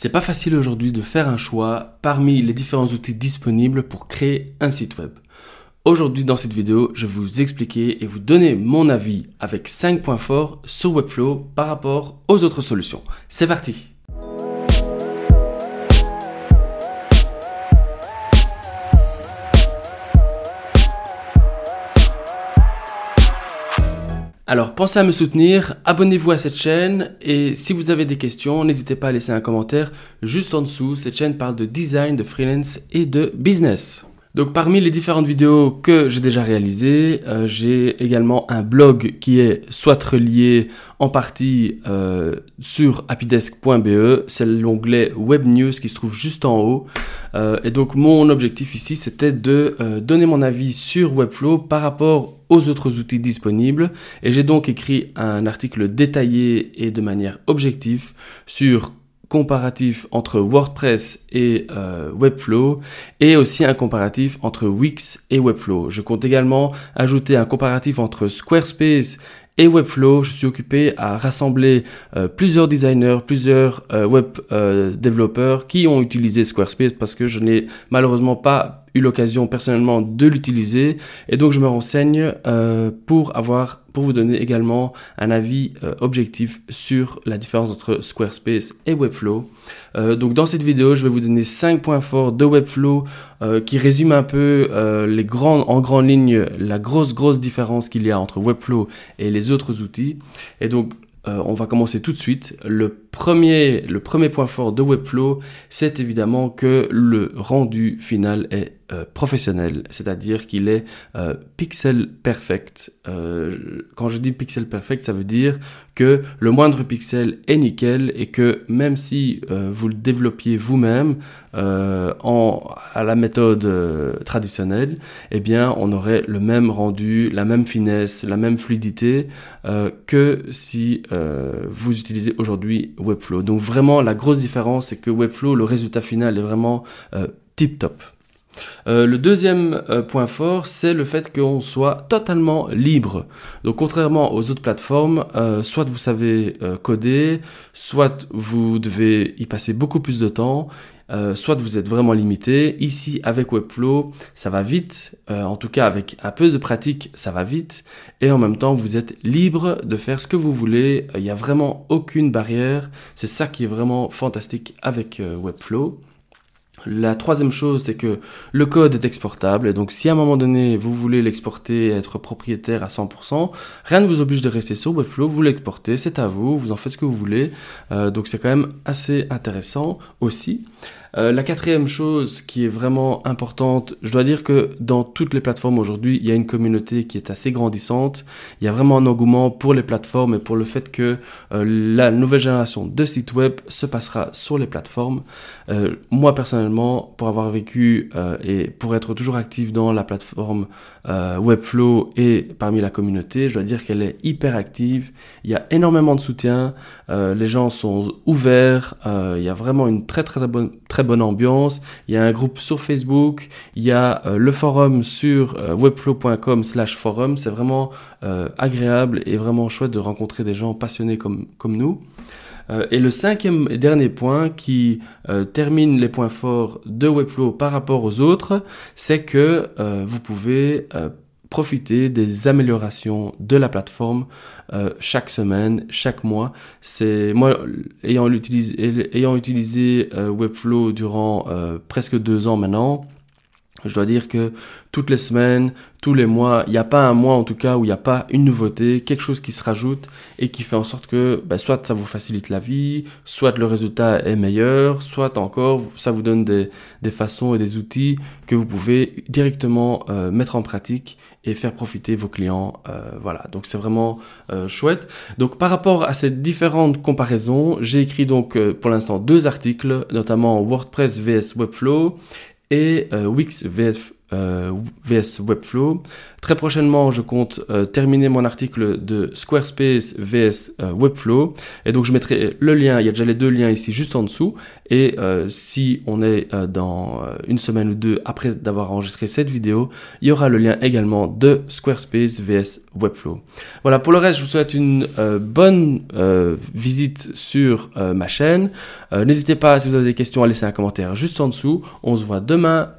C'est pas facile aujourd'hui de faire un choix parmi les différents outils disponibles pour créer un site web. Aujourd'hui dans cette vidéo, je vais vous expliquer et vous donner mon avis avec 5 points forts sur Webflow par rapport aux autres solutions. C'est parti Alors pensez à me soutenir, abonnez-vous à cette chaîne et si vous avez des questions, n'hésitez pas à laisser un commentaire juste en dessous. Cette chaîne parle de design, de freelance et de business. Donc parmi les différentes vidéos que j'ai déjà réalisées, euh, j'ai également un blog qui est soit relié en partie euh, sur happydesk.be, c'est l'onglet Web News qui se trouve juste en haut. Euh, et donc mon objectif ici, c'était de donner mon avis sur Webflow par rapport aux autres outils disponibles et j'ai donc écrit un article détaillé et de manière objective sur comparatif entre WordPress et euh, Webflow et aussi un comparatif entre Wix et Webflow. Je compte également ajouter un comparatif entre Squarespace et Webflow. Je suis occupé à rassembler euh, plusieurs designers, plusieurs euh, web développeurs qui ont utilisé Squarespace parce que je n'ai malheureusement pas eu l'occasion personnellement de l'utiliser et donc je me renseigne pour avoir vous donner également un avis euh, objectif sur la différence entre Squarespace et Webflow. Euh, donc dans cette vidéo, je vais vous donner 5 points forts de Webflow euh, qui résument un peu les grandes, en grande ligne la grosse grosse différence qu'il y a entre Webflow et les autres outils. Et donc on va commencer tout de suite. Le premier, le premier point fort de Webflow, c'est évidemment que le rendu final est euh, professionnel, c'est-à-dire qu'il est, euh, pixel perfect. Euh, quand je dis pixel perfect, ça veut dire que le moindre pixel est nickel et que même si vous le développiez vous-même à la méthode traditionnelle, eh bien on aurait le même rendu, la même finesse, la même fluidité que si vous utilisez aujourd'hui donc vraiment, la grosse différence, c'est que Webflow, le résultat final est vraiment euh, tip top. Euh, le deuxième euh, point fort, c'est le fait qu'on soit totalement libre. Donc contrairement aux autres plateformes, soit vous savez coder, soit vous devez y passer beaucoup plus de temps, euh, soit vous êtes vraiment limité. Ici, avec Webflow, ça va vite. Euh, en tout cas, avec un peu de pratique, ça va vite. Et en même temps, vous êtes libre de faire ce que vous voulez. Euh, il n'y a vraiment aucune barrière. C'est ça qui est vraiment fantastique avec Webflow. La troisième chose, c'est que le code est exportable, et donc si à un moment donné vous voulez l'exporter et être propriétaire à 100%, rien ne vous oblige de rester sur Webflow, vous l'exportez, c'est à vous, vous en faites ce que vous voulez, euh, donc c'est quand même assez intéressant aussi. Euh, la quatrième chose qui est vraiment importante, je dois dire que dans toutes les plateformes aujourd'hui, il y a une communauté qui est assez grandissante. Il y a vraiment un engouement pour les plateformes et pour le fait que euh, la nouvelle génération de sites web se passera sur les plateformes. Euh, moi personnellement, pour avoir vécu et pour être toujours actif dans la plateforme Webflow et parmi la communauté, je dois dire qu'elle est hyper active. Il y a énormément de soutien. les gens sont ouverts. il y a vraiment une très très bonne bonne ambiance. Il y a un groupe sur Facebook, il y a euh, le forum sur euh, webflow.com slash forum. C'est vraiment euh, agréable et vraiment chouette de rencontrer des gens passionnés comme, comme nous. et le cinquième et dernier point qui termine les points forts de Webflow par rapport aux autres, c'est que vous pouvez profiter des améliorations de la plateforme euh, chaque semaine, chaque mois. C'est moi ayant utilisé, ayant utilisé euh, Webflow durant euh, presque deux ans maintenant. Je dois dire que toutes les semaines, tous les mois, il n'y a pas un mois en tout cas où il n'y a pas une nouveauté, quelque chose qui se rajoute et qui fait en sorte que bah, soit ça vous facilite la vie, soit le résultat est meilleur, soit encore ça vous donne des, des façons et des outils que vous pouvez directement euh, mettre en pratique et faire profiter vos clients. Euh, voilà, donc c'est vraiment euh, chouette. Donc par rapport à ces différentes comparaisons, j'ai écrit donc pour l'instant deux articles, notamment WordPress vs Webflow et euh, Wix VF e euh, VS Webflow. Très prochainement, je compte euh, terminer mon article de Squarespace VS euh, Webflow. Et donc, je mettrai le lien, il y a déjà les deux liens ici juste en dessous. Et euh, si on est dans une semaine ou deux après d'avoir enregistré cette vidéo, il y aura le lien également de Squarespace VS Webflow. Voilà, pour le reste, je vous souhaite une bonne visite sur ma chaîne. N'hésitez pas, si vous avez des questions, à laisser un commentaire juste en dessous. On se voit demain